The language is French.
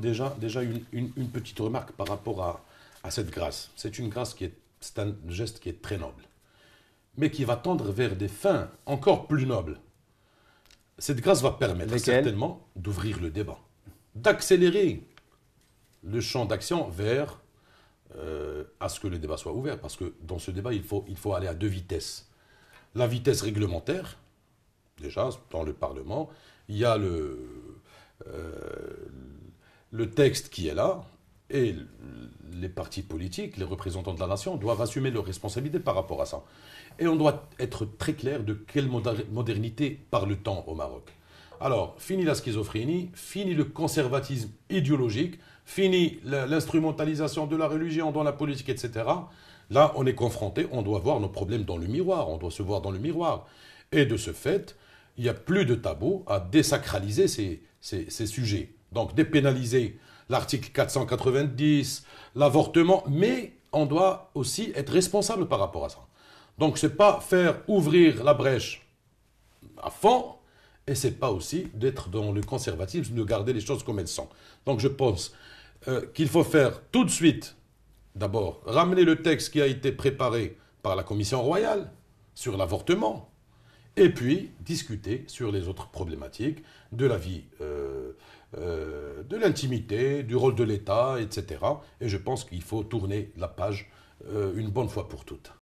déjà, déjà une, petite remarque par rapport à, à cette grâce. C'est une grâce qui est, c'est un geste qui est très noble, mais qui va tendre vers des fins encore plus nobles. Cette grâce va permettre certainement d'ouvrir le débat, d'accélérer le champ d'action vers euh, à ce que le débat soit ouvert, parce que dans ce débat, il faut, il faut aller à deux vitesses. La vitesse réglementaire, déjà, dans le Parlement, il y a le, euh, le texte qui est là, et les partis politiques, les représentants de la nation, doivent assumer leurs responsabilités par rapport à ça. Et on doit être très clair de quelle modernité parle-t-on au Maroc. Alors, fini la schizophrénie, fini le conservatisme idéologique, fini l'instrumentalisation de la religion dans la politique, etc. Là, on est confronté, on doit voir nos problèmes dans le miroir, on doit se voir dans le miroir. Et de ce fait, il n'y a plus de tabou à désacraliser ces, ces sujets. Donc dépénaliser l'article 490, l'avortement, mais on doit aussi être responsable par rapport à ça. Donc ce n'est pas faire ouvrir la brèche à fond, et n'est pas aussi d'être dans le conservatisme, de garder les choses comme elles sont. Donc je pense euh, qu'il faut faire tout de suite, d'abord, ramener le texte qui a été préparé par la Commission royale sur l'avortement, et puis discuter sur les autres problématiques de la vie. Euh, euh, de l'intimité, du rôle de l'État, etc. Et je pense qu'il faut tourner la page euh, une bonne fois pour toutes.